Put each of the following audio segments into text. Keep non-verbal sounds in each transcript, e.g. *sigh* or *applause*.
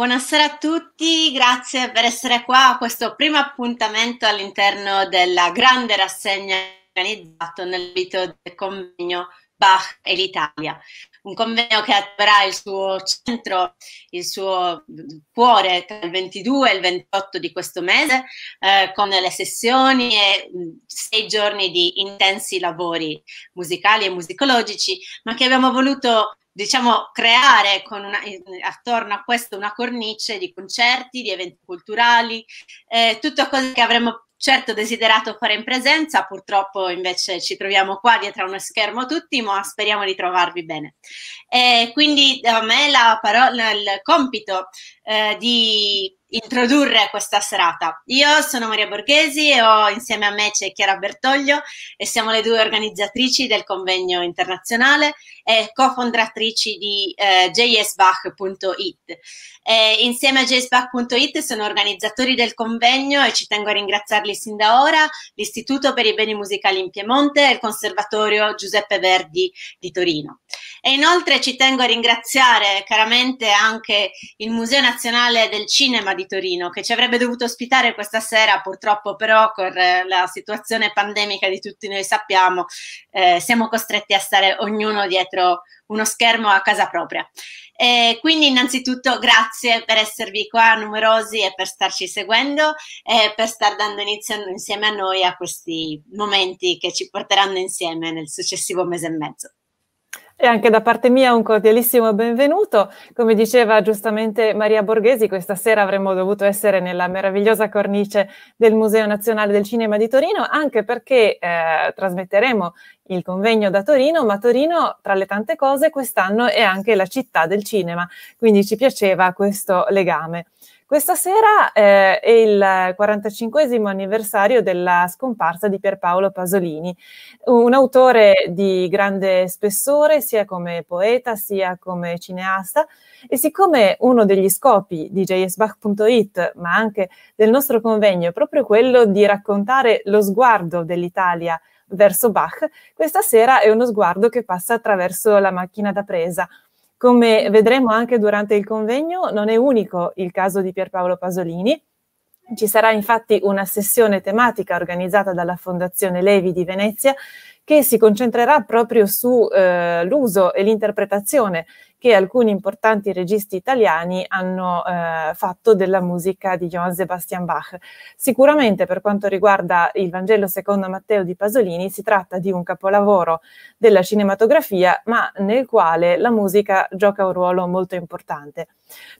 Buonasera a tutti, grazie per essere qua a questo primo appuntamento all'interno della grande rassegna organizzata nell'ambito del convegno Bach e l'Italia. Un convegno che avrà il suo centro, il suo cuore tra il 22 e il 28 di questo mese, eh, con le sessioni e mm, sei giorni di intensi lavori musicali e musicologici, ma che abbiamo voluto diciamo, creare una, attorno a questo una cornice di concerti, di eventi culturali, eh, tutto quello che avremmo certo desiderato fare in presenza, purtroppo invece ci troviamo qua dietro a uno schermo tutti, ma speriamo di trovarvi bene. E eh, quindi a me la parola, il compito eh, di introdurre questa serata. Io sono Maria Borghesi e ho, insieme a me c'è Chiara Bertoglio e siamo le due organizzatrici del convegno internazionale e cofondatrici di eh, jsbach.it. insieme a jsbach.it sono organizzatori del convegno e ci tengo a ringraziarli sin da ora l'Istituto per i Beni Musicali in Piemonte e il Conservatorio Giuseppe Verdi di Torino. E inoltre ci tengo a ringraziare caramente anche il Museo Nazionale del Cinema di Torino, che ci avrebbe dovuto ospitare questa sera, purtroppo però con eh, la situazione pandemica di tutti noi sappiamo, eh, siamo costretti a stare ognuno dietro uno schermo a casa propria. E quindi innanzitutto grazie per esservi qua numerosi e per starci seguendo e per star dando inizio insieme a noi a questi momenti che ci porteranno insieme nel successivo mese e mezzo. E anche da parte mia un cordialissimo benvenuto. Come diceva giustamente Maria Borghesi, questa sera avremmo dovuto essere nella meravigliosa cornice del Museo Nazionale del Cinema di Torino, anche perché eh, trasmetteremo il convegno da Torino, ma Torino, tra le tante cose, quest'anno è anche la città del cinema, quindi ci piaceva questo legame. Questa sera eh, è il 45 anniversario della scomparsa di Pierpaolo Pasolini, un autore di grande spessore sia come poeta sia come cineasta e siccome uno degli scopi di jsbach.it ma anche del nostro convegno è proprio quello di raccontare lo sguardo dell'Italia verso Bach, questa sera è uno sguardo che passa attraverso la macchina da presa come vedremo anche durante il convegno, non è unico il caso di Pierpaolo Pasolini. Ci sarà infatti una sessione tematica organizzata dalla Fondazione Levi di Venezia che si concentrerà proprio sull'uso eh, e l'interpretazione che alcuni importanti registi italiani hanno eh, fatto della musica di Johann Sebastian Bach. Sicuramente per quanto riguarda il Vangelo secondo Matteo di Pasolini si tratta di un capolavoro della cinematografia, ma nel quale la musica gioca un ruolo molto importante.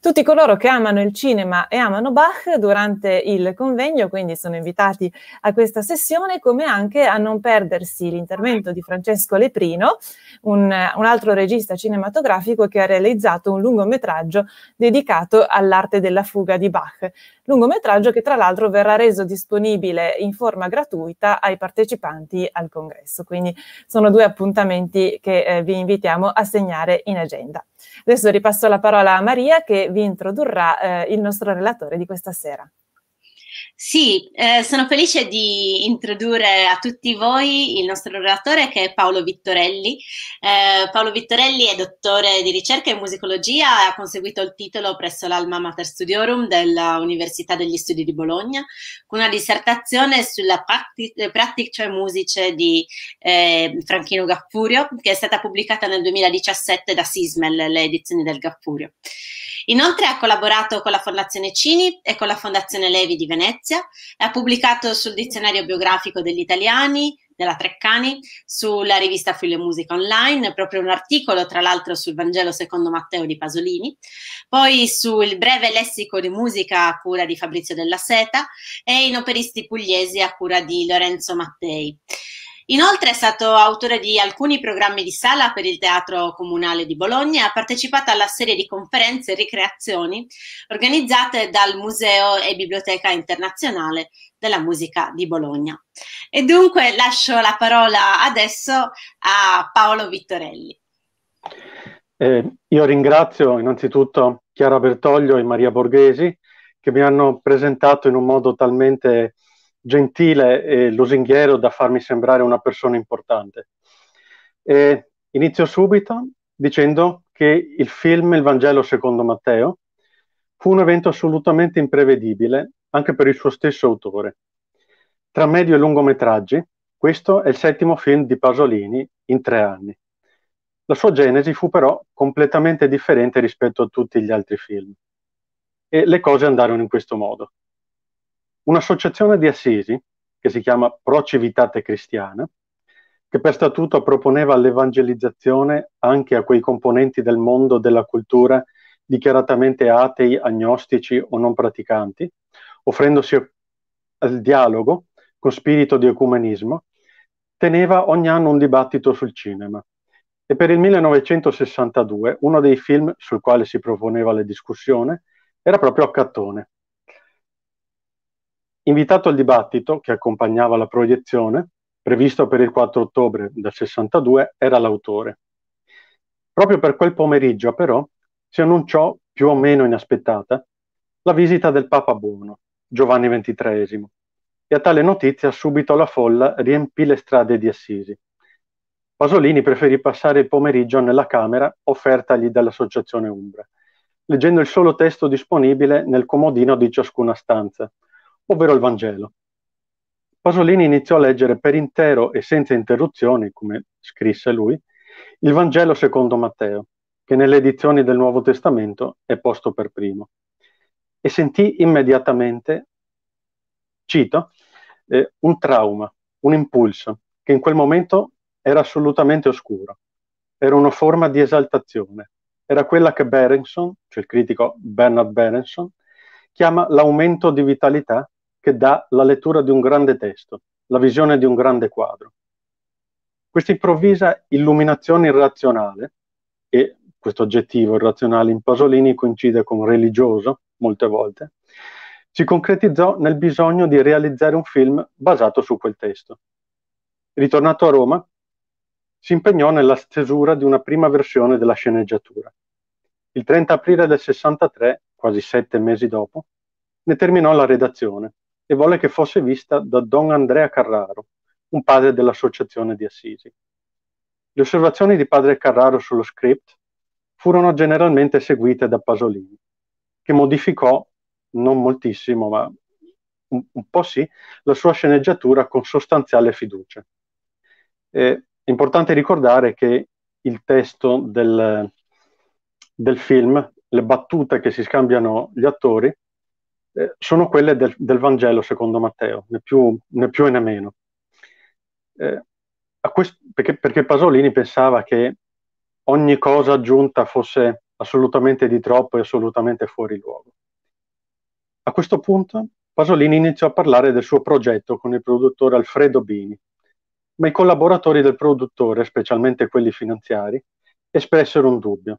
Tutti coloro che amano il cinema e amano Bach durante il convegno, quindi sono invitati a questa sessione, come anche a non perdersi l'interpretazione intervento di Francesco Leprino, un, un altro regista cinematografico che ha realizzato un lungometraggio dedicato all'arte della fuga di Bach. Lungometraggio che tra l'altro verrà reso disponibile in forma gratuita ai partecipanti al congresso. Quindi sono due appuntamenti che eh, vi invitiamo a segnare in agenda. Adesso ripasso la parola a Maria che vi introdurrà eh, il nostro relatore di questa sera. Sì, eh, sono felice di introdurre a tutti voi il nostro relatore che è Paolo Vittorelli. Eh, Paolo Vittorelli è dottore di ricerca in musicologia e ha conseguito il titolo presso l'Alma Mater Studiorum dell'Università degli Studi di Bologna con una dissertazione sulla Practice practic, cioè Musice di eh, Franchino Gaffurio che è stata pubblicata nel 2017 da Sismel, le edizioni del Gaffurio. Inoltre ha collaborato con la Fondazione Cini e con la Fondazione Levi di Venezia e ha pubblicato sul dizionario biografico degli italiani, della Treccani, sulla rivista Film e Musica Online, proprio un articolo tra l'altro sul Vangelo secondo Matteo di Pasolini, poi sul breve lessico di musica a cura di Fabrizio Della Seta e in operisti pugliesi a cura di Lorenzo Mattei. Inoltre è stato autore di alcuni programmi di sala per il Teatro Comunale di Bologna e ha partecipato alla serie di conferenze e ricreazioni organizzate dal Museo e Biblioteca Internazionale della Musica di Bologna. E dunque lascio la parola adesso a Paolo Vittorelli. Eh, io ringrazio innanzitutto Chiara Bertoglio e Maria Borghesi che mi hanno presentato in un modo talmente gentile e lusinghiero da farmi sembrare una persona importante. E inizio subito dicendo che il film Il Vangelo secondo Matteo fu un evento assolutamente imprevedibile anche per il suo stesso autore. Tra medio e lungometraggi, questo è il settimo film di Pasolini in tre anni. La sua genesi fu però completamente differente rispetto a tutti gli altri film. E le cose andarono in questo modo un'associazione di Assisi, che si chiama Pro Civitate Cristiana, che per statuto proponeva l'evangelizzazione anche a quei componenti del mondo della cultura dichiaratamente atei, agnostici o non praticanti, offrendosi al dialogo con spirito di ecumenismo, teneva ogni anno un dibattito sul cinema. E per il 1962 uno dei film sul quale si proponeva la discussione era proprio Accattone, Invitato al dibattito che accompagnava la proiezione, previsto per il 4 ottobre del 62, era l'autore. Proprio per quel pomeriggio, però, si annunciò, più o meno inaspettata, la visita del Papa Buono, Giovanni XXIII, e a tale notizia subito la folla riempì le strade di Assisi. Pasolini preferì passare il pomeriggio nella camera offertagli dall'Associazione Umbra, leggendo il solo testo disponibile nel comodino di ciascuna stanza, ovvero il Vangelo. Pasolini iniziò a leggere per intero e senza interruzioni, come scrisse lui, il Vangelo secondo Matteo, che nelle edizioni del Nuovo Testamento è posto per primo, e sentì immediatamente, cito, eh, un trauma, un impulso, che in quel momento era assolutamente oscuro, era una forma di esaltazione, era quella che Berenson, cioè il critico Bernard Berenson, chiama l'aumento di vitalità che dà la lettura di un grande testo, la visione di un grande quadro. Questa improvvisa illuminazione irrazionale, e questo aggettivo irrazionale in Pasolini coincide con religioso molte volte, si concretizzò nel bisogno di realizzare un film basato su quel testo. Ritornato a Roma, si impegnò nella stesura di una prima versione della sceneggiatura. Il 30 aprile del 63, quasi sette mesi dopo, ne terminò la redazione e volle che fosse vista da don Andrea Carraro, un padre dell'associazione di Assisi. Le osservazioni di padre Carraro sullo script furono generalmente seguite da Pasolini, che modificò, non moltissimo, ma un, un po' sì, la sua sceneggiatura con sostanziale fiducia. È importante ricordare che il testo del, del film, le battute che si scambiano gli attori, eh, sono quelle del, del, Vangelo secondo Matteo, né più, né, più e né meno. Eh, quest- perché, perché, Pasolini pensava che ogni cosa aggiunta fosse assolutamente di troppo e assolutamente fuori luogo. A questo punto Pasolini iniziò a parlare del suo progetto con il produttore Alfredo Bini, ma i collaboratori del produttore, specialmente quelli finanziari, espressero un dubbio.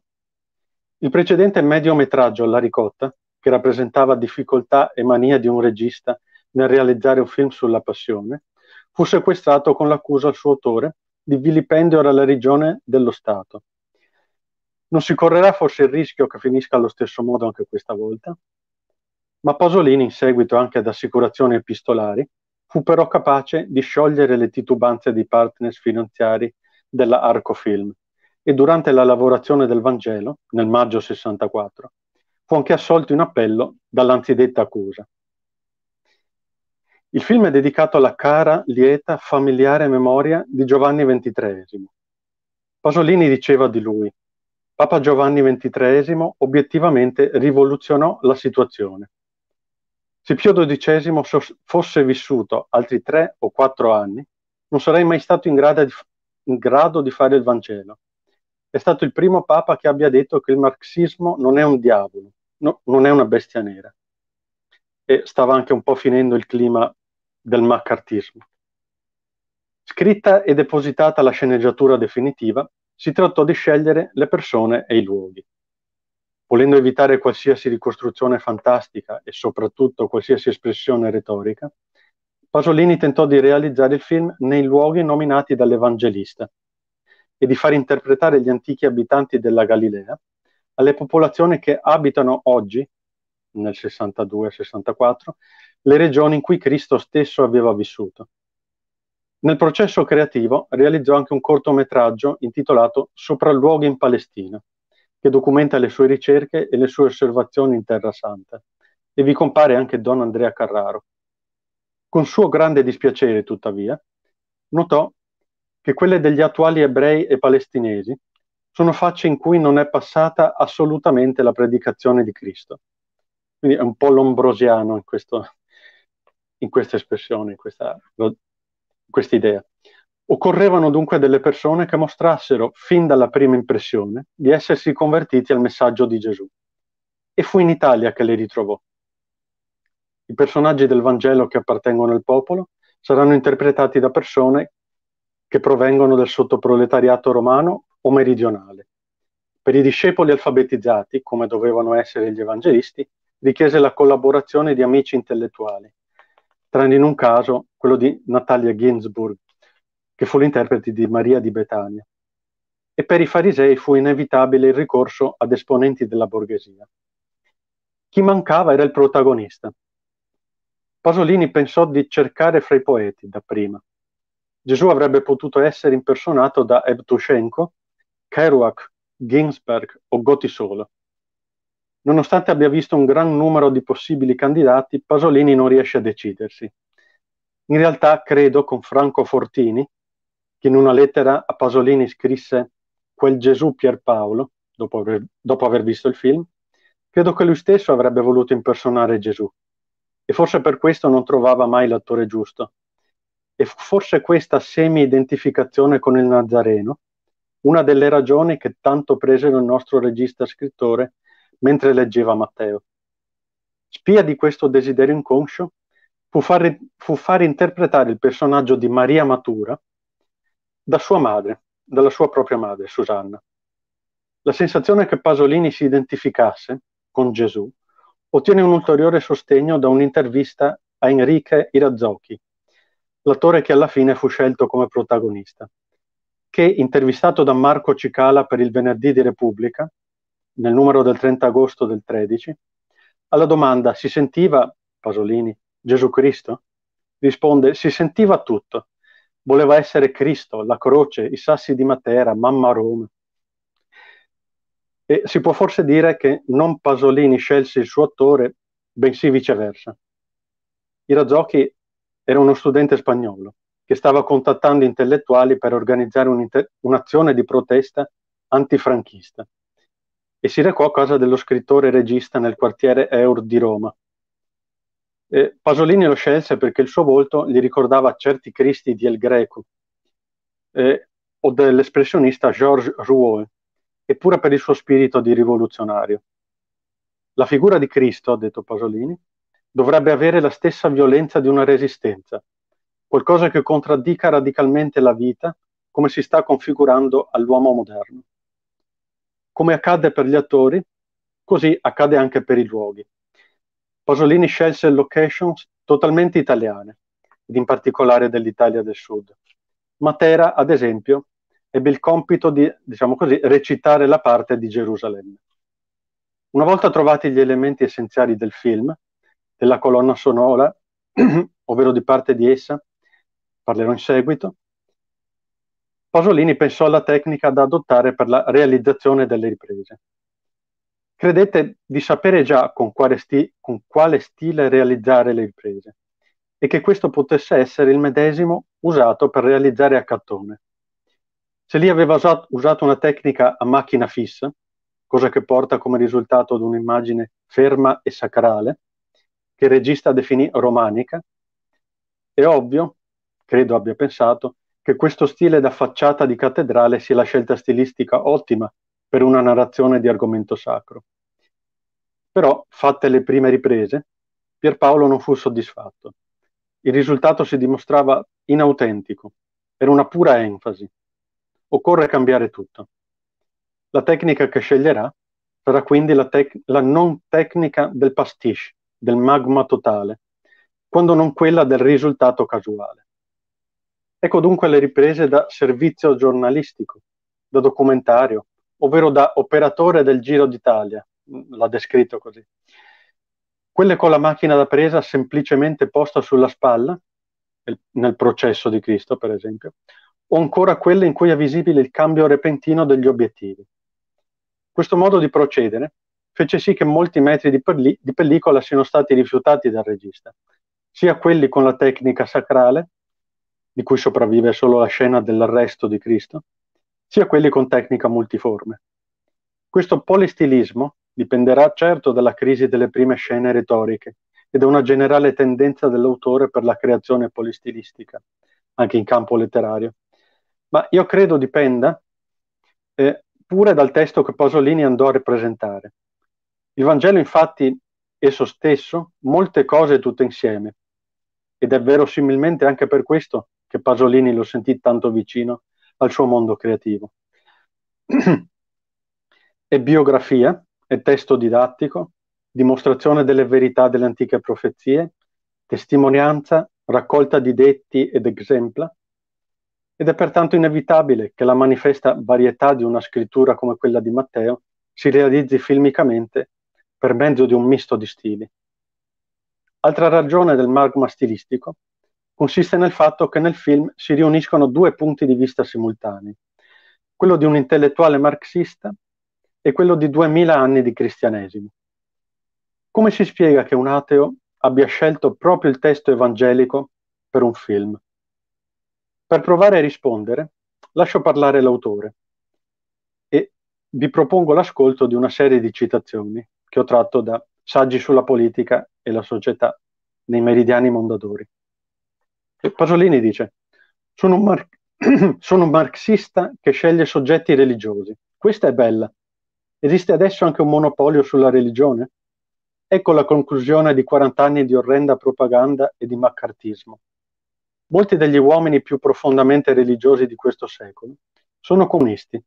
Il precedente mediometraggio alla ricotta che rappresentava difficoltà e mania di un regista nel realizzare un film sulla passione, fu sequestrato con l'accusa al suo autore di vilipendio alla religione dello Stato. Non si correrà forse il rischio che finisca allo stesso modo anche questa volta? Ma Pasolini, in seguito anche ad assicurazioni epistolari, fu però capace di sciogliere le titubanze dei partners finanziari della Arcofilm e durante la lavorazione del Vangelo, nel maggio 64, fu anche assolto in appello dall'anzidetta accusa. Il film è dedicato alla cara, lieta, familiare memoria di Giovanni XXIII. Pasolini diceva di lui, Papa Giovanni XXIII obiettivamente rivoluzionò la situazione. Se Pio XII fosse vissuto altri tre o quattro anni, non sarei mai stato in grado, di, in grado di fare il Vangelo. È stato il primo Papa che abbia detto che il marxismo non è un diavolo, no, non è una bestia nera. E stava anche un po' finendo il clima del maccartismo. Scritta e depositata la sceneggiatura definitiva, si trattò di scegliere le persone e i luoghi. Volendo evitare qualsiasi ricostruzione fantastica e soprattutto qualsiasi espressione retorica, Pasolini tentò di realizzare il film nei luoghi nominati dall'Evangelista e di far interpretare gli antichi abitanti della Galilea alle popolazioni che abitano oggi, nel 62-64, le regioni in cui Cristo stesso aveva vissuto. Nel processo creativo realizzò anche un cortometraggio intitolato Sopralluoghi in Palestina, che documenta le sue ricerche e le sue osservazioni in Terra Santa, e vi compare anche Don Andrea Carraro. Con suo grande dispiacere, tuttavia, notò che quelle degli attuali ebrei e palestinesi sono facce in cui non è passata assolutamente la predicazione di Cristo. Quindi è un po' lombrosiano in, questo, in questa espressione, in questa, in questa idea. Occorrevano dunque delle persone che mostrassero fin dalla prima impressione di essersi convertiti al messaggio di Gesù. E fu in Italia che le ritrovò. I personaggi del Vangelo che appartengono al popolo saranno interpretati da persone che provengono dal sottoproletariato romano o meridionale. Per i discepoli alfabetizzati, come dovevano essere gli evangelisti, richiese la collaborazione di amici intellettuali, tranne in un caso, quello di Natalia Ginsburg, che fu l'interprete di Maria di Betania. E per i farisei fu inevitabile il ricorso ad esponenti della borghesia. Chi mancava era il protagonista. Pasolini pensò di cercare fra i poeti dapprima. Gesù avrebbe potuto essere impersonato da Evtushenko, Kerouac, Ginsberg o Gotti solo. Nonostante abbia visto un gran numero di possibili candidati, Pasolini non riesce a decidersi. In realtà credo con Franco Fortini, che in una lettera a Pasolini scrisse Quel Gesù Pierpaolo, dopo aver, dopo aver visto il film, credo che lui stesso avrebbe voluto impersonare Gesù. E forse per questo non trovava mai l'attore giusto. E forse questa semi-identificazione con il Nazareno una delle ragioni che tanto prese il nostro regista scrittore mentre leggeva Matteo. Spia di questo desiderio inconscio fu fare, fu far interpretare il personaggio di Maria Matura da sua madre, dalla sua propria madre, Susanna. La sensazione che Pasolini si identificasse con Gesù ottiene un ulteriore sostegno da un'intervista a Enrique Irazzocchi, l'attore che alla fine fu scelto come protagonista che, intervistato da Marco Cicala per il venerdì di Repubblica, nel numero del 30 agosto del 13, alla domanda si sentiva, Pasolini, Gesù Cristo? Risponde, si sentiva tutto. Voleva essere Cristo, la croce, i sassi di Matera, mamma Roma. E si può forse dire che non Pasolini scelse il suo attore, bensì viceversa. I era uno studente spagnolo che stava contattando intellettuali per organizzare un'azione di protesta antifranchista e si recò a casa dello scrittore e regista nel quartiere Eur di Roma. Eh, Pasolini lo scelse perché il suo volto gli ricordava certi cristi di El Greco eh, o dell'espressionista Georges Rouault, eppure per il suo spirito di rivoluzionario. La figura di Cristo, ha detto Pasolini, dovrebbe avere la stessa violenza di una resistenza, qualcosa che contraddica radicalmente la vita come si sta configurando all'uomo moderno. Come accade per gli attori, così accade anche per i luoghi. Pasolini scelse locations totalmente italiane, ed in particolare dell'Italia del Sud. Matera, ad esempio, ebbe il compito di, diciamo così, recitare la parte di Gerusalemme. Una volta trovati gli elementi essenziali del film, della colonna sonora, *clears throat* ovvero di parte di essa, parlerò in seguito, Pasolini pensò alla tecnica da adottare per la realizzazione delle riprese. Credette di sapere già con quale, sti- con quale stile realizzare le riprese e che questo potesse essere il medesimo usato per realizzare a cattone. Se lì aveva usato una tecnica a macchina fissa, cosa che porta come risultato ad un'immagine ferma e sacrale, che il regista definì romanica, è ovvio credo abbia pensato, che questo stile da facciata di cattedrale sia la scelta stilistica ottima per una narrazione di argomento sacro. Però, fatte le prime riprese, Pierpaolo non fu soddisfatto. Il risultato si dimostrava inautentico, era una pura enfasi. Occorre cambiare tutto. La tecnica che sceglierà sarà quindi la, tec- la non tecnica del pastiche, del magma totale, quando non quella del risultato casuale. Ecco dunque le riprese da servizio giornalistico, da documentario, ovvero da operatore del Giro d'Italia, mm, l'ha descritto così. Quelle con la macchina da presa semplicemente posta sulla spalla, nel processo di Cristo per esempio, o ancora quelle in cui è visibile il cambio repentino degli obiettivi. Questo modo di procedere fece sì che molti metri di, pelli- di pellicola siano stati rifiutati dal regista, sia quelli con la tecnica sacrale di cui sopravvive solo la scena dell'arresto di Cristo, sia quelli con tecnica multiforme. Questo polistilismo dipenderà certo dalla crisi delle prime scene retoriche e da una generale tendenza dell'autore per la creazione polistilistica, anche in campo letterario, ma io credo dipenda eh, pure dal testo che Pasolini andò a rappresentare. Il Vangelo infatti esso stesso molte cose tutte insieme, ed è verosimilmente anche per questo che Pasolini lo sentì tanto vicino al suo mondo creativo. è biografia, è testo didattico, dimostrazione delle verità delle antiche profezie, testimonianza, raccolta di detti ed esempla. ed è pertanto inevitabile che la manifesta varietà di una scrittura come quella di Matteo si realizzi filmicamente per mezzo di un misto di stili. Altra ragione del magma stilistico consiste nel fatto che nel film si riuniscono due punti di vista simultanei, quello di un intellettuale marxista e quello di duemila anni di cristianesimo. Come si spiega che un ateo abbia scelto proprio il testo evangelico per un film? Per provare a rispondere, lascio parlare l'autore e vi propongo l'ascolto di una serie di citazioni che ho tratto da Saggi sulla politica e la società nei Meridiani Mondadori che Pasolini dice, sono un, mar- *clears throat* sono un marxista che sceglie soggetti religiosi. Questa è bella. Esiste adesso anche un monopolio sulla religione? Ecco la conclusione di 40 anni di orrenda propaganda e di maccartismo. Molti degli uomini più profondamente religiosi di questo secolo sono comunisti.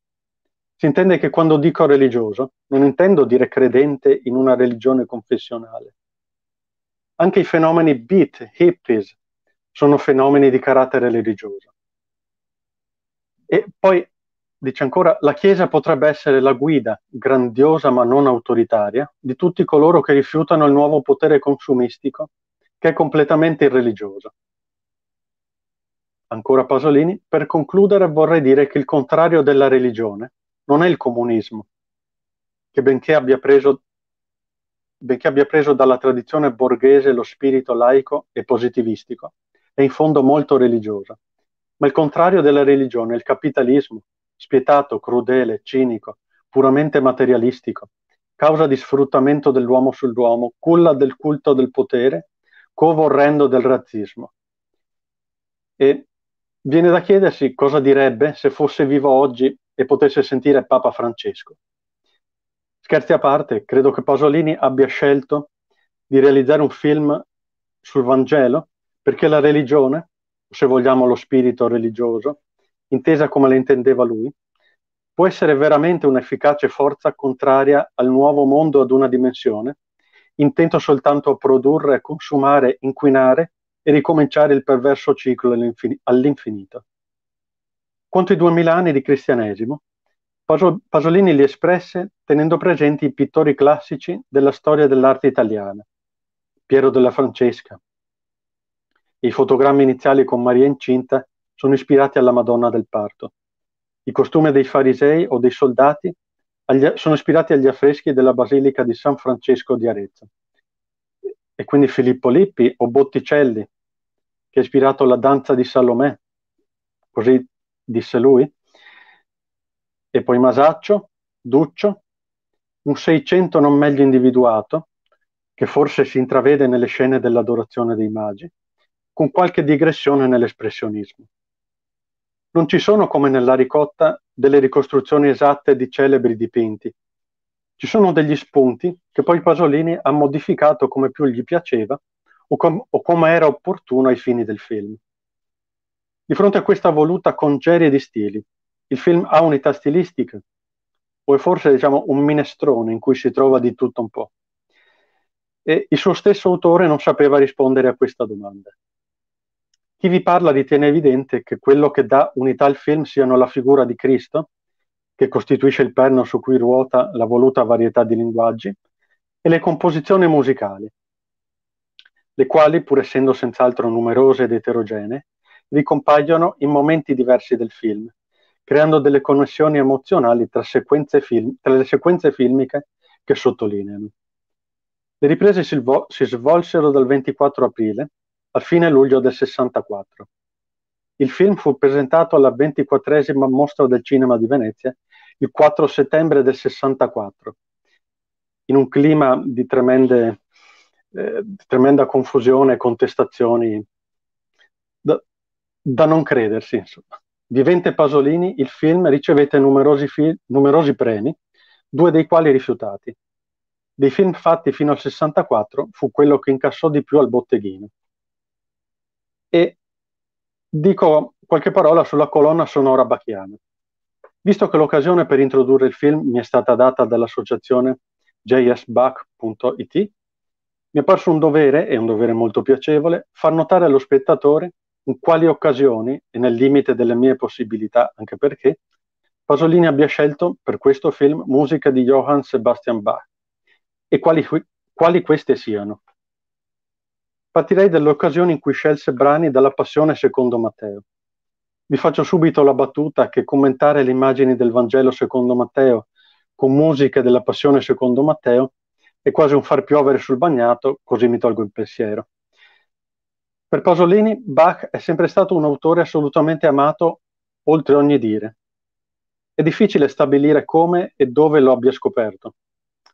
Si intende che quando dico religioso non intendo dire credente in una religione confessionale. Anche i fenomeni beat, hippies, sono fenomeni di carattere religioso. E poi dice ancora, la Chiesa potrebbe essere la guida, grandiosa ma non autoritaria, di tutti coloro che rifiutano il nuovo potere consumistico, che è completamente irreligioso. Ancora Pasolini, per concludere vorrei dire che il contrario della religione non è il comunismo, che benché abbia preso, benché abbia preso dalla tradizione borghese lo spirito laico e positivistico, è in fondo molto religiosa. Ma il contrario della religione è il capitalismo, spietato, crudele, cinico, puramente materialistico, causa di sfruttamento dell'uomo sull'uomo, culla del culto del potere, covo orrendo del razzismo. E viene da chiedersi cosa direbbe se fosse vivo oggi e potesse sentire Papa Francesco. Scherzi a parte, credo che Pasolini abbia scelto di realizzare un film sul Vangelo perché la religione, se vogliamo lo spirito religioso, intesa come la intendeva lui, può essere veramente un'efficace forza contraria al nuovo mondo ad una dimensione, intento soltanto a produrre, consumare, inquinare e ricominciare il perverso ciclo all'infinito. Quanto ai duemila anni di cristianesimo, Pasolini li espresse tenendo presenti i pittori classici della storia dell'arte italiana, Piero della Francesca, e i fotogrammi iniziali con Maria incinta sono ispirati alla Madonna del parto. I costumi dei farisei o dei soldati agli, sono ispirati agli affreschi della Basilica di San Francesco di Arezzo. E quindi Filippo Lippi o Botticelli, che ha ispirato la danza di Salomè, così disse lui, e poi Masaccio, Duccio, un Seicento non meglio individuato, che forse si intravede nelle scene dell'adorazione dei magi, con qualche digressione nell'espressionismo. Non ci sono, come nella ricotta, delle ricostruzioni esatte di celebri dipinti. Ci sono degli spunti che poi Pasolini ha modificato come più gli piaceva o, com- o come era opportuno ai fini del film. Di fronte a questa voluta congerie di stili, il film ha unità stilistica, o è forse diciamo, un minestrone in cui si trova di tutto un po'. E il suo stesso autore non sapeva rispondere a questa domanda. Chi vi parla ritiene evidente che quello che dà unità al film siano la figura di Cristo, che costituisce il perno su cui ruota la voluta varietà di linguaggi, e le composizioni musicali, le quali, pur essendo senz'altro numerose ed eterogenee, ricompaiono in momenti diversi del film, creando delle connessioni emozionali tra, film, tra le sequenze filmiche che sottolineano. Le riprese si, si svolsero dal 24 aprile a fine luglio del 64. Il film fu presentato alla ventiquattresima Mostra del Cinema di Venezia il 4 settembre del 64, in un clima di, tremende, eh, di tremenda confusione e contestazioni da, da, non credersi. Insomma. Di Vente Pasolini il film ricevette numerosi, fi- numerosi premi, due dei quali rifiutati. Dei film fatti fino al 64 fu quello che incassò di più al botteghino, e dico qualche parola sulla colonna sonora bachiana. Visto che l'occasione per introdurre il film mi è stata data dall'associazione jsbach.it, mi è parso un dovere, e un dovere molto piacevole, far notare allo spettatore in quali occasioni, e nel limite delle mie possibilità, anche perché, Pasolini abbia scelto per questo film musica di Johann Sebastian Bach e quali, quali queste siano. Partirei dall'occasione in cui scelse brani dalla Passione secondo Matteo. Vi faccio subito la battuta che commentare le immagini del Vangelo secondo Matteo con musiche della Passione secondo Matteo è quasi un far piovere sul bagnato, così mi tolgo il pensiero. Per Pasolini, Bach è sempre stato un autore assolutamente amato oltre ogni dire. È difficile stabilire come e dove lo abbia scoperto.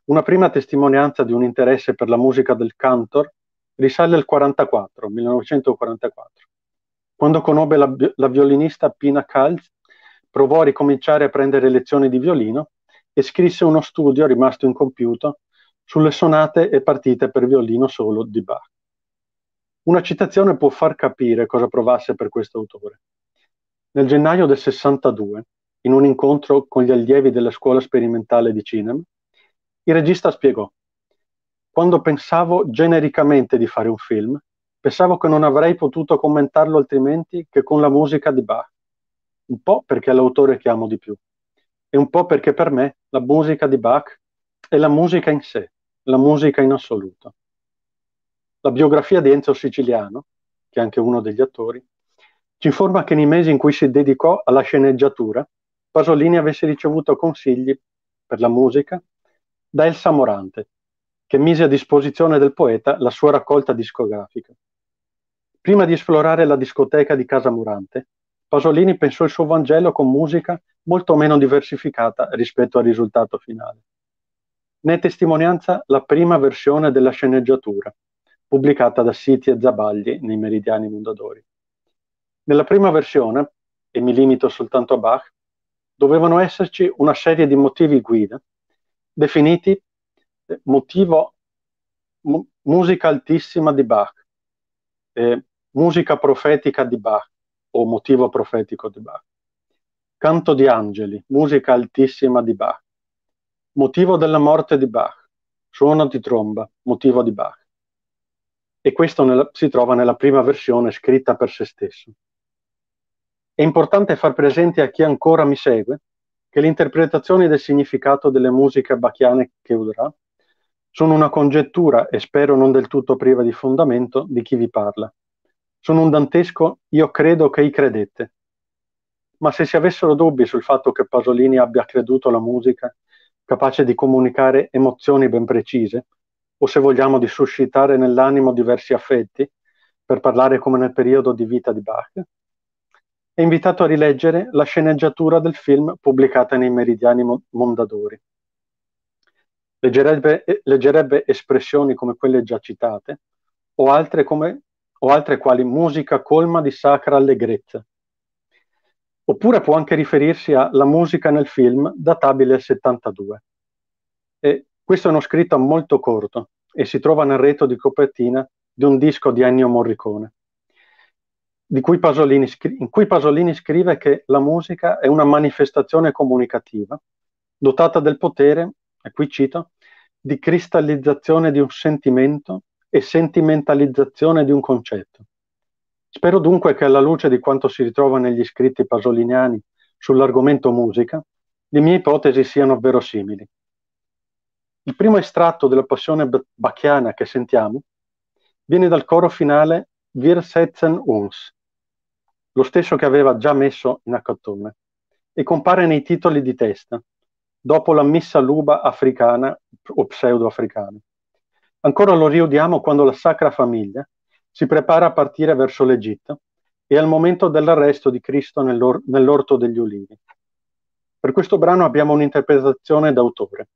Una prima testimonianza di un interesse per la musica del cantor risale al 44, 1944, quando conobbe la, la violinista Pina Kalz, provò a ricominciare a prendere lezioni di violino e scrisse uno studio rimasto incompiuto sulle sonate e partite per violino solo di Bach. Una citazione può far capire cosa provasse per questo autore. Nel gennaio del 62, in un incontro con gli allievi della scuola sperimentale di cinema, il regista spiegò quando pensavo genericamente di fare un film, pensavo che non avrei potuto commentarlo altrimenti che con la musica di Bach. Un po' perché è l'autore che amo di più, e un po' perché per me la musica di Bach è la musica in sé, la musica in assoluto. La biografia di Enzo Siciliano, che è anche uno degli attori, ci informa che nei mesi in cui si dedicò alla sceneggiatura, Pasolini avesse ricevuto consigli per la musica da Elsa Morante, che mise a disposizione del poeta la sua raccolta discografica. Prima di esplorare la discoteca di Casa Murante, Pasolini pensò il suo Vangelo con musica molto meno diversificata rispetto al risultato finale. Ne è testimonianza la prima versione della sceneggiatura, pubblicata da Siti e Zabagli nei Meridiani Mondadori. Nella prima versione, e mi limito soltanto a Bach, dovevano esserci una serie di motivi guida, definiti eh, motivo, mu- musica altissima di Bach, eh, musica profetica di Bach o motivo profetico di Bach, canto di angeli, musica altissima di Bach, motivo della morte di Bach, suono di tromba, motivo di Bach. E questo nella, si trova nella prima versione scritta per se stesso. È importante far presente a chi ancora mi segue che l'interpretazione del significato delle musiche bachiane che udrà sono una congettura, e spero non del tutto priva di fondamento, di chi vi parla. Sono un dantesco io credo che i credette. Ma se si avessero dubbi sul fatto che Pasolini abbia creduto alla musica, capace di comunicare emozioni ben precise, o se vogliamo di suscitare nell'animo diversi affetti, per parlare come nel periodo di vita di Bach, è invitato a rileggere la sceneggiatura del film pubblicata nei Meridiani Mondadori leggerebbe, eh, leggerebbe espressioni come quelle già citate o altre, come, o altre quali musica colma di sacra allegrezza. Oppure può anche riferirsi alla musica nel film databile al 72. E questo è uno scritto molto corto e si trova nel retro di copertina di un disco di Ennio Morricone, di cui scri- in cui Pasolini scrive che la musica è una manifestazione comunicativa dotata del potere e qui cito, di cristallizzazione di un sentimento e sentimentalizzazione di un concetto. Spero dunque che alla luce di quanto si ritrova negli scritti pasoliniani sull'argomento musica, le mie ipotesi siano verosimili. Il primo estratto della passione bacchiana che sentiamo viene dal coro finale Wir setzen uns, lo stesso che aveva già messo in accattone, e compare nei titoli di testa, dopo la luba africana o pseudo-africana. Ancora lo riudiamo quando la Sacra Famiglia si prepara a partire verso l'Egitto e al momento dell'arresto di Cristo nell'or- nell'orto degli ulivi. Per questo brano abbiamo un'interpretazione d'autore.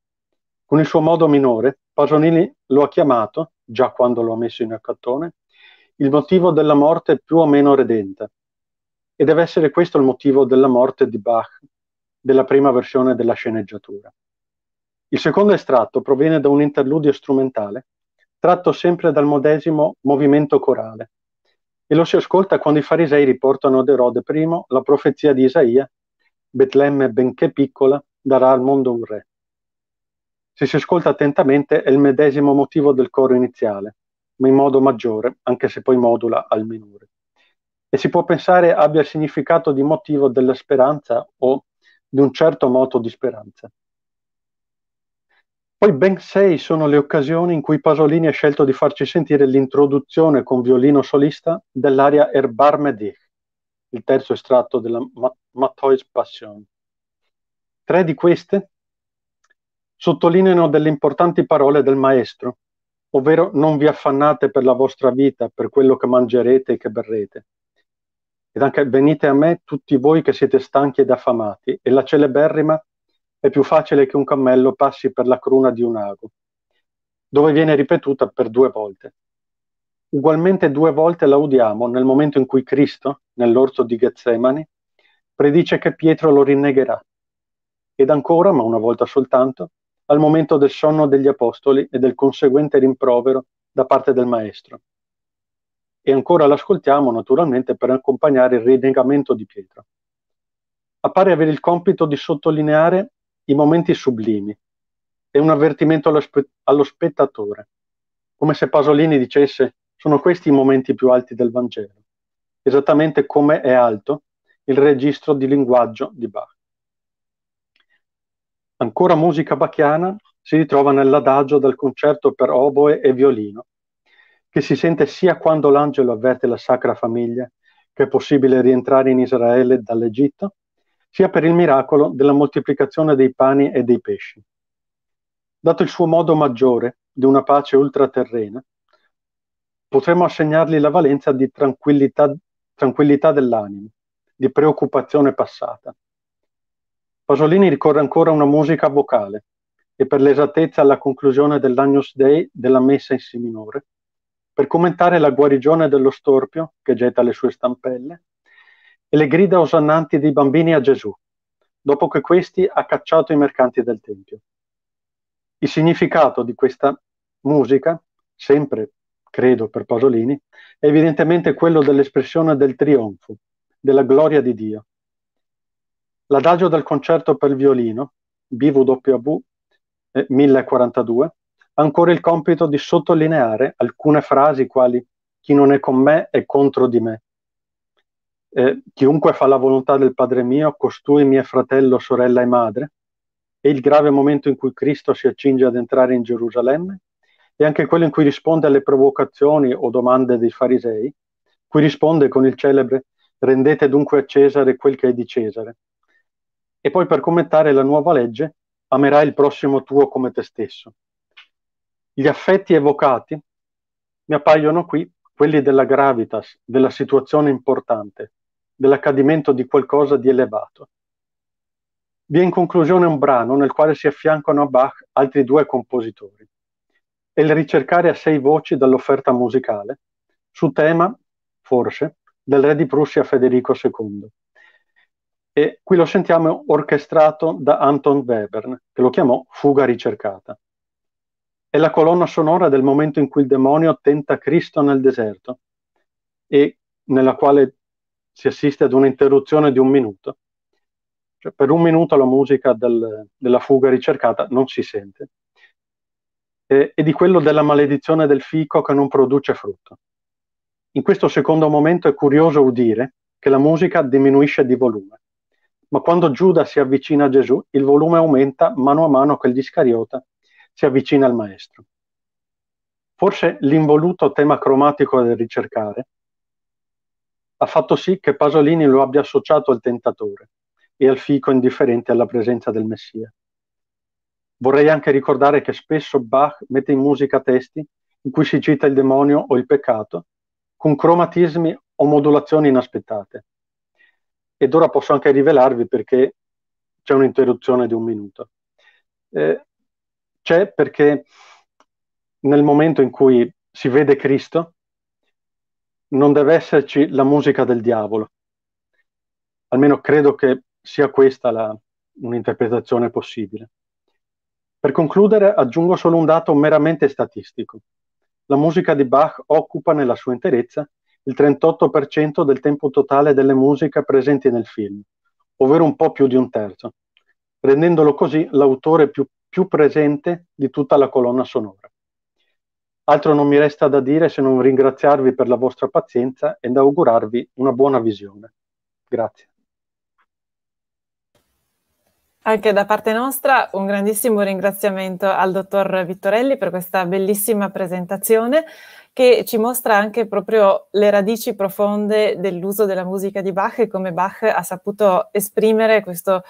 Con il suo modo minore, Pasolini lo ha chiamato, già quando lo ha messo in accattone, il motivo della morte più o meno redenta. E deve essere questo il motivo della morte di Bach della prima versione della sceneggiatura. Il secondo estratto proviene da un interludio strumentale, tratto sempre dal modesimo movimento corale, e lo si ascolta quando i farisei riportano ad Erode I la profezia di Isaia, Betlemme benché piccola darà al mondo un re. Se si ascolta attentamente è il medesimo motivo del coro iniziale, ma in modo maggiore, anche se poi modula al minore. E si può pensare abbia il significato di motivo della speranza o di un certo moto di speranza. Poi ben sei sono le occasioni in cui Pasolini ha scelto di farci sentire l'introduzione con violino solista dell'aria Erbarme dich, il terzo estratto della Matthäus Passion. Tre di queste sottolineano delle importanti parole del maestro, ovvero non vi affannate per la vostra vita, per quello che mangerete e che berrete, ed anche venite a me tutti voi che siete stanchi ed affamati, e la celeberrima è più facile che un cammello passi per la cruna di un ago, dove viene ripetuta per due volte. Ugualmente due volte la udiamo nel momento in cui Cristo, nell'orto di Getsemani, predice che Pietro lo rinnegherà. Ed ancora, ma una volta soltanto, al momento del sonno degli apostoli e del conseguente rimprovero da parte del Maestro e ancora l'ascoltiamo naturalmente per accompagnare il rinegamento di Pietro. Appare avere il compito di sottolineare i momenti sublimi, è un avvertimento allo, spe- allo spettatore, come se Pasolini dicesse sono questi i momenti più alti del Vangelo, esattamente come è alto il registro di linguaggio di Bach. Ancora musica bachiana si ritrova nell'adagio del concerto per oboe e violino, che si sente sia quando l'angelo avverte la Sacra Famiglia che è possibile rientrare in Israele dall'Egitto, sia per il miracolo della moltiplicazione dei pani e dei pesci. Dato il suo modo maggiore di una pace ultraterrena, potremmo assegnargli la valenza di tranquillità, tranquillità dell'animo, di preoccupazione passata. Pasolini ricorre ancora a una musica vocale e per l'esattezza alla conclusione dell'Agnus Dei della messa in Si minore, per commentare la guarigione dello storpio che getta le sue stampelle e le grida osannanti dei bambini a Gesù, dopo che questi ha cacciato i mercanti del Tempio. Il significato di questa musica, sempre credo per Pasolini, è evidentemente quello dell'espressione del trionfo, della gloria di Dio. L'adagio del concerto per il violino, BWV eh, 1042, ancora il compito di sottolineare alcune frasi quali chi non è con me è contro di me. Eh, chiunque fa la volontà del Padre mio, costui mi è fratello, sorella e madre, e il grave momento in cui Cristo si accinge ad entrare in Gerusalemme, e anche quello in cui risponde alle provocazioni o domande dei farisei, cui risponde con il celebre rendete dunque a Cesare quel che è di Cesare. E poi per commentare la nuova legge, amerai il prossimo tuo come te stesso. Gli affetti evocati mi appaiono qui quelli della gravitas, della situazione importante, dell'accadimento di qualcosa di elevato. Vi è in conclusione un brano nel quale si affiancano a Bach altri due compositori e il ricercare a sei voci dall'offerta musicale su tema, forse, del re di Prussia Federico II. E qui lo sentiamo orchestrato da Anton Webern, che lo chiamò Fuga ricercata. È la colonna sonora del momento in cui il demonio tenta Cristo nel deserto e nella quale si assiste ad un'interruzione di un minuto. Cioè, per un minuto la musica del, della fuga ricercata non si sente. E, e di quello della maledizione del fico che non produce frutto. In questo secondo momento è curioso udire che la musica diminuisce di volume. Ma quando Giuda si avvicina a Gesù, il volume aumenta mano a mano che l'Iscariota si avvicina al maestro. Forse l'involuto tema cromatico del ricercare ha fatto sì che Pasolini lo abbia associato al tentatore e al fico indifferente alla presenza del Messia. Vorrei anche ricordare che spesso Bach mette in musica testi in cui si cita il demonio o il peccato, con cromatismi o modulazioni inaspettate. Ed ora posso anche rivelarvi perché c'è un'interruzione di un minuto. Eh, c'è perché nel momento in cui si vede Cristo, non deve esserci la musica del diavolo. Almeno credo che sia questa la, un'interpretazione possibile. Per concludere aggiungo solo un dato meramente statistico. La musica di Bach occupa nella sua interezza il 38% del tempo totale delle musiche presenti nel film, ovvero un po' più di un terzo rendendolo così l'autore più, più presente di tutta la colonna sonora. Altro non mi resta da dire se non ringraziarvi per la vostra pazienza ed augurarvi una buona visione. Grazie. Anche da parte nostra un grandissimo ringraziamento al dottor Vittorelli per questa bellissima presentazione che ci mostra anche proprio le radici profonde dell'uso della musica di Bach e come Bach ha saputo esprimere questo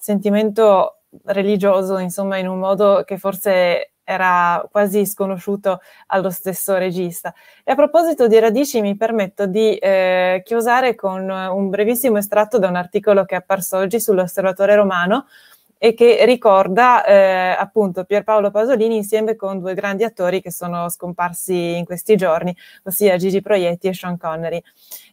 sentimento religioso, insomma, in un modo che forse era quasi sconosciuto allo stesso regista. E a proposito di radici, mi permetto di eh, chiusare con un brevissimo estratto da un articolo che è apparso oggi sull'Osservatore Romano e che ricorda eh, appunto Pierpaolo Pasolini insieme con due grandi attori che sono scomparsi in questi giorni, ossia Gigi Proietti e Sean Connery.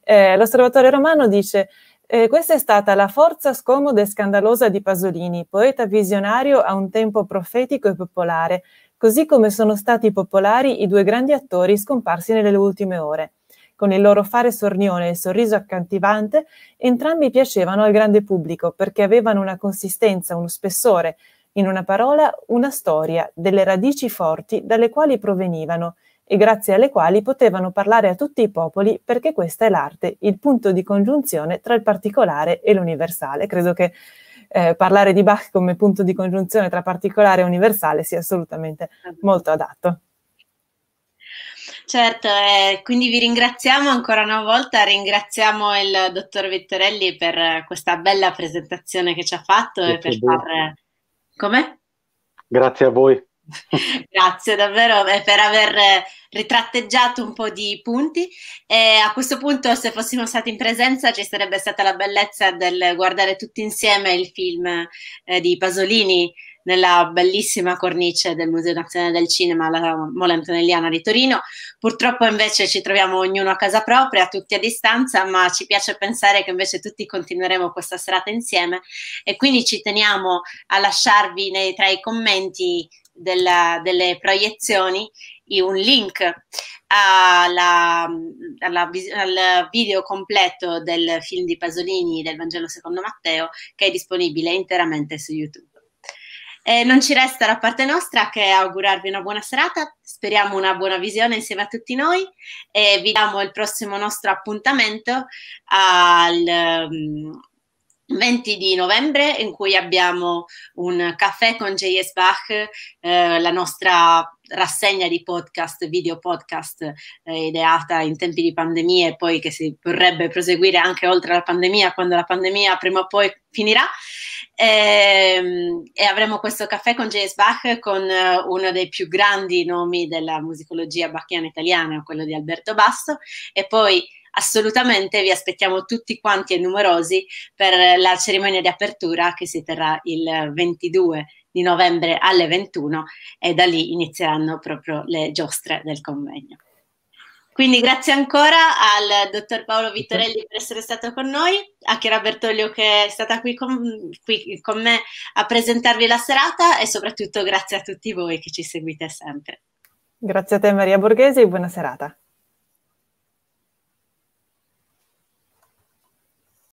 Eh, L'Osservatore Romano dice eh, questa è stata la forza scomoda e scandalosa di Pasolini, poeta visionario a un tempo profetico e popolare, così come sono stati popolari i due grandi attori scomparsi nelle ultime ore. Con il loro fare sornione e il sorriso accantivante, entrambi piacevano al grande pubblico perché avevano una consistenza, uno spessore, in una parola, una storia, delle radici forti dalle quali provenivano e grazie alle quali potevano parlare a tutti i popoli perché questa è l'arte, il punto di congiunzione tra il particolare e l'universale. Credo che eh, parlare di Bach come punto di congiunzione tra particolare e universale sia assolutamente molto adatto. Certo, eh, quindi vi ringraziamo ancora una volta, ringraziamo il dottor Vittorelli per questa bella presentazione che ci ha fatto Grazie e per far... Eh, come? Grazie a voi. *laughs* Grazie davvero eh, per aver ritratteggiato un po' di punti e a questo punto se fossimo stati in presenza ci sarebbe stata la bellezza del guardare tutti insieme il film eh, di Pasolini nella bellissima cornice del Museo Nazionale del Cinema alla Mole Antonelliana di Torino. Purtroppo invece ci troviamo ognuno a casa propria, tutti a distanza, ma ci piace pensare che invece tutti continueremo questa serata insieme e quindi ci teniamo a lasciarvi nei, tra i commenti della, delle proiezioni un link alla, alla, al video completo del film di Pasolini del Vangelo secondo Matteo che è disponibile interamente su YouTube. E non ci resta da parte nostra che augurarvi una buona serata, speriamo una buona visione insieme a tutti noi e vi diamo il prossimo nostro appuntamento al, 20 di novembre in cui abbiamo un caffè con JS Bach, eh, la nostra rassegna di podcast, video podcast eh, ideata in tempi di pandemia e poi che si vorrebbe proseguire anche oltre la pandemia, quando la pandemia prima o poi finirà. E, ehm, e avremo questo caffè con JS Bach con eh, uno dei più grandi nomi della musicologia bacchiana italiana, quello di Alberto Basso, e poi assolutamente vi aspettiamo tutti quanti e numerosi per la cerimonia di apertura che si terrà il 22 di novembre alle 21 e da lì inizieranno proprio le giostre del convegno. Quindi grazie ancora al dottor Paolo Vittorelli per essere stato con noi, a Chiara Bertoglio che è stata qui con, qui con, me a presentarvi la serata e soprattutto grazie a tutti voi che ci seguite sempre. Grazie a te Maria Borghese e buona serata.